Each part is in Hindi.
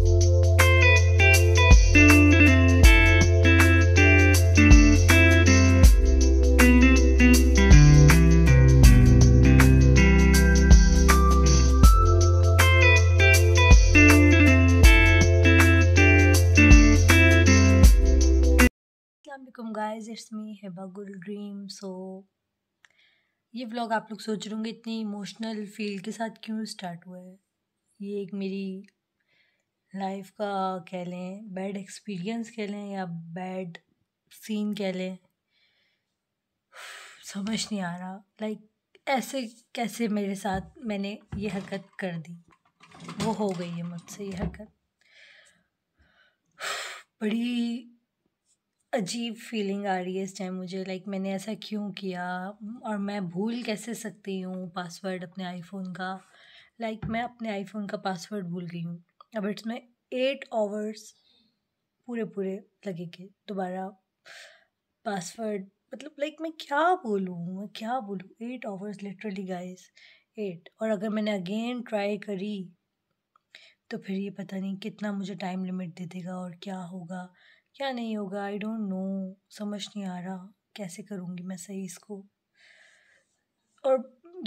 गाइस इट्स मी गुल ड्रीम सो ये ब्लॉग आप लोग सोच रहे होंगे इतनी इमोशनल फील के साथ क्यों स्टार्ट हुआ है ये एक मेरी लाइफ का कह लें बैड एक्सपीरियंस कह लें या बैड सीन कह लें समझ नहीं आ रहा लाइक ऐसे कैसे मेरे साथ मैंने ये हरकत कर दी वो हो गई है मुझसे ये हरकत बड़ी अजीब फीलिंग आ रही है इस टाइम मुझे लाइक मैंने ऐसा क्यों किया और मैं भूल कैसे सकती हूँ पासवर्ड अपने आईफोन का लाइक मैं अपने आईफोन का पासवर्ड भूल गई हूँ अब में एट आवर्स पूरे पूरे लगेंगे दोबारा पासवर्ड मतलब लाइक मैं क्या बोलूँ मैं क्या बोलूँ eight hours literally guys eight और अगर मैंने अगेन ट्राई करी तो फिर ये पता नहीं कितना मुझे टाइम लिमिट दे देगा और क्या होगा क्या नहीं होगा आई डोंट नो समझ नहीं आ रहा कैसे करूँगी मैं सही इसको और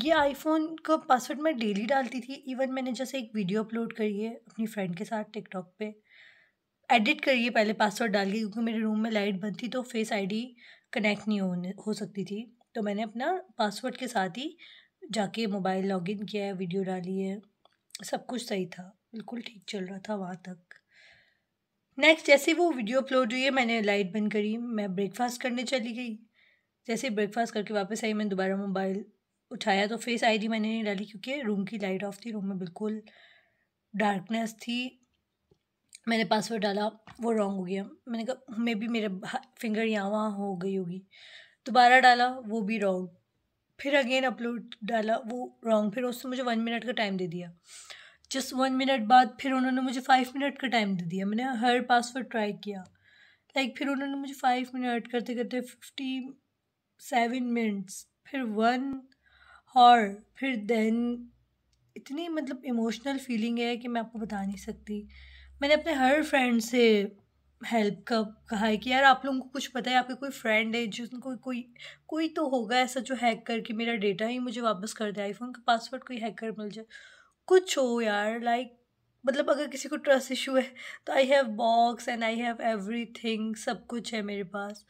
ये आईफोन का पासवर्ड मैं डेली डालती थी इवन मैंने जैसे एक वीडियो अपलोड करी है अपनी फ्रेंड के साथ टिकटॉक पे एडिट करिए पहले पासवर्ड डाल के क्योंकि मेरे रूम में लाइट बंद थी तो फेस आईडी कनेक्ट नहीं होने हो सकती थी तो मैंने अपना पासवर्ड के साथ ही जाके मोबाइल लॉगिन किया है वीडियो डाली है सब कुछ सही था बिल्कुल ठीक चल रहा था वहाँ तक नेक्स्ट जैसे वो वीडियो अपलोड हुई है मैंने लाइट बंद करी मैं ब्रेकफास्ट करने चली गई जैसे ब्रेकफास्ट करके वापस आई मैं दोबारा मोबाइल उठाया तो फेस आईडी मैंने नहीं डाली क्योंकि रूम की लाइट ऑफ थी रूम में बिल्कुल डार्कनेस थी मैंने पासवर्ड डाला वो रॉन्ग हो गया मैंने कहा मे बी मेरे फिंगर यहाँ वहाँ हो गई होगी दोबारा डाला वो भी रॉन्ग फिर अगेन अपलोड डाला वो रॉन्ग फिर उसने मुझे वन मिनट का टाइम दे दिया जस्ट वन मिनट बाद फिर उन्होंने मुझे फाइव मिनट का टाइम दे दिया मैंने हर पासवर्ड ट्राई किया लाइक like, फिर उन्होंने मुझे फाइव मिनट करते करते फिफ्टी सेवन मिनट्स फिर वन और फिर देन इतनी मतलब इमोशनल फीलिंग है कि मैं आपको बता नहीं सकती मैंने अपने हर फ्रेंड से हेल्प का कहा है कि यार आप लोगों को कुछ पता है आपके कोई फ्रेंड है जिसको कोई कोई तो होगा ऐसा जो हैक करके मेरा डेटा ही मुझे वापस कर दे आईफोन का पासवर्ड कोई हैकर मिल जाए कुछ हो यार लाइक मतलब अगर किसी को ट्रस्ट इशू है तो I have box and I have everything सब कुछ है मेरे पास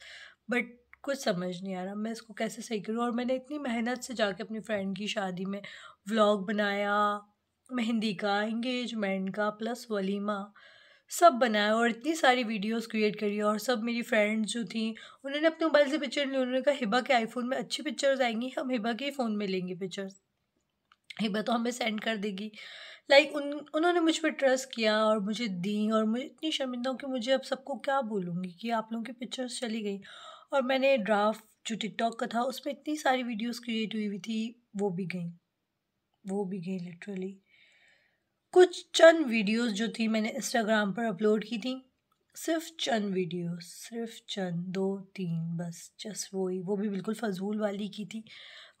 बट कुछ समझ नहीं आ रहा मैं इसको कैसे सही करूँ और मैंने इतनी मेहनत से जाके अपनी फ्रेंड की शादी में व्लॉग बनाया मेहंदी का इंगेजमेंट का प्लस वलीमा सब बनाया और इतनी सारी वीडियोस क्रिएट करी और सब मेरी फ्रेंड्स जो थी उन्होंने अपने मोबाइल से पिक्चर ली उन्होंने कहा हिबा के आईफोन में अच्छी पिक्चर्स आएंगी हम हिबा के ही फ़ोन में लेंगे पिक्चर्स हिबा तो हमें सेंड कर देगी लाइक like, उन उन्होंने मुझ पर ट्रस्ट किया और मुझे दी और मुझे इतनी शर्मिंदा हूँ कि मुझे अब सबको क्या बोलूँगी कि आप लोगों की पिक्चर्स चली गई और मैंने ड्राफ्ट जो टिकटॉक का था उसमें इतनी सारी वीडियोस क्रिएट हुई हुई थी वो भी गई वो भी गई लिटरली कुछ चंद वीडियोस जो थी मैंने इंस्टाग्राम पर अपलोड की थी सिर्फ चंद वीडियोस सिर्फ चंद दो तीन बस जस्ट वो ही वो भी बिल्कुल फजूल वाली की थी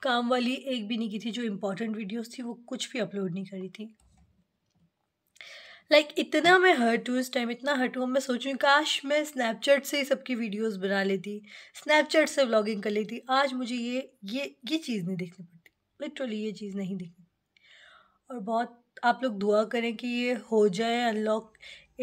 काम वाली एक भी नहीं की थी जो इम्पोर्टेंट वीडियोस थी वो कुछ भी अपलोड नहीं करी थी लाइक like, इतना मैं हर्ट हूँ इस टाइम इतना हर्ट हूँ मैं सोचूँ काश मैं स्नैपचैट से ही सबकी वीडियोस बना लेती स्नैपचैट से व्लॉगिंग कर लेती आज मुझे ये ये ये चीज़ नहीं देखनी पड़ती लिटरली ये चीज़ नहीं देखनी और बहुत आप लोग दुआ करें कि ये हो जाए अनलॉक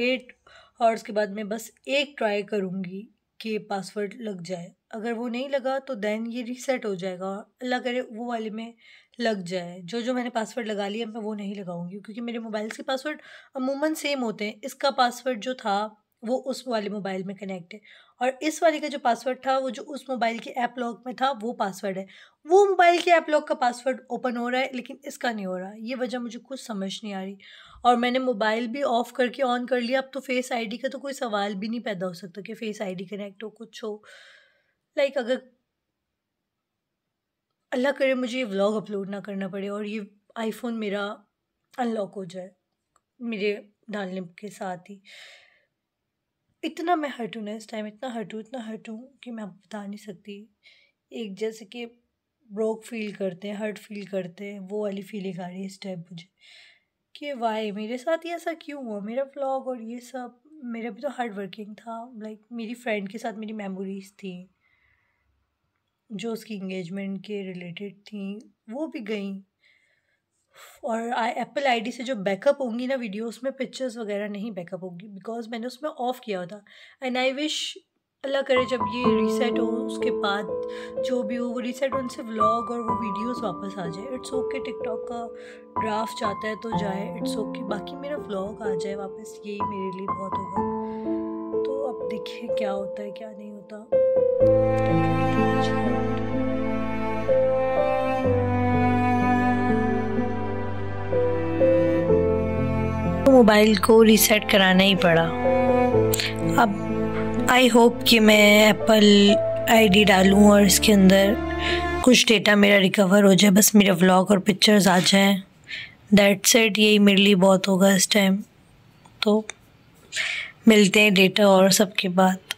एट और उसके बाद मैं बस एक ट्राई करूँगी के पासवर्ड लग जाए अगर वो नहीं लगा तो देन ये रीसेट हो जाएगा और अल्लाह करे वो वाले में लग जाए जो जो मैंने पासवर्ड लगा लिया मैं वो नहीं लगाऊंगी क्योंकि मेरे मोबाइल के पासवर्ड अमूमन सेम होते हैं इसका पासवर्ड जो था वो उस वाले मोबाइल में कनेक्ट है और इस वाले का जो पासवर्ड था वो जो उस मोबाइल के ऐप लॉक में था वो पासवर्ड है वो मोबाइल के ऐप लॉक का पासवर्ड ओपन हो रहा है लेकिन इसका नहीं हो रहा ये वजह मुझे कुछ समझ नहीं आ रही और मैंने मोबाइल भी ऑफ़ करके ऑन कर लिया अब तो फेस आईडी का तो कोई सवाल भी नहीं पैदा हो सकता कि फ़ेस आईडी कनेक्ट हो कुछ हो लाइक अगर अल्लाह करे मुझे ये व्लॉग अपलोड ना करना पड़े और ये आईफोन मेरा अनलॉक हो जाए मेरे डालने के साथ ही इतना मैं हटूँ हूँ ना इस टाइम इतना हटूँ हूँ इतना हटूँ हूँ कि मैं आपको बता नहीं सकती एक जैसे कि ब्रोक फील करते हैं हर्ट फील करते हैं वो वाली फीलिंग आ रही है इस टाइम मुझे कि वाई मेरे साथ ही ऐसा क्यों हुआ मेरा ब्लॉग और ये सब मेरा भी तो हार्ड वर्किंग था लाइक like, मेरी फ्रेंड के साथ मेरी मेमोरीज थी जो उसकी इंगेजमेंट के रिलेटेड थी वो भी गई और एप्पल आईडी से जो बैकअप होंगी ना वीडियोस में पिक्चर्स वगैरह नहीं बैकअप होंगी बिकॉज मैंने उसमें ऑफ़ किया था एंड आई विश अल्लाह करे जब ये रीसेट हो उसके बाद जो भी हो वो रीसेट हो उनसे व्लॉग और वो वीडियोस वापस आ जाए इट्स ओके टिकटॉक का ड्राफ्ट जाता है तो जाए इट्स ओके okay. बाकी मेरा व्लॉग आ जाए वापस यही मेरे लिए बहुत होगा तो अब देखिए क्या होता है क्या नहीं होता मोबाइल को रीसेट कराना ही पड़ा अब आई होप कि मैं एप्पल आईडी डालूं और इसके अंदर कुछ डेटा मेरा रिकवर हो जाए बस मेरे व्लॉग और पिक्चर्स आ जाएं दैट सेट यही मेरे लिए बहुत होगा इस टाइम तो मिलते हैं डेटा और सबके बाद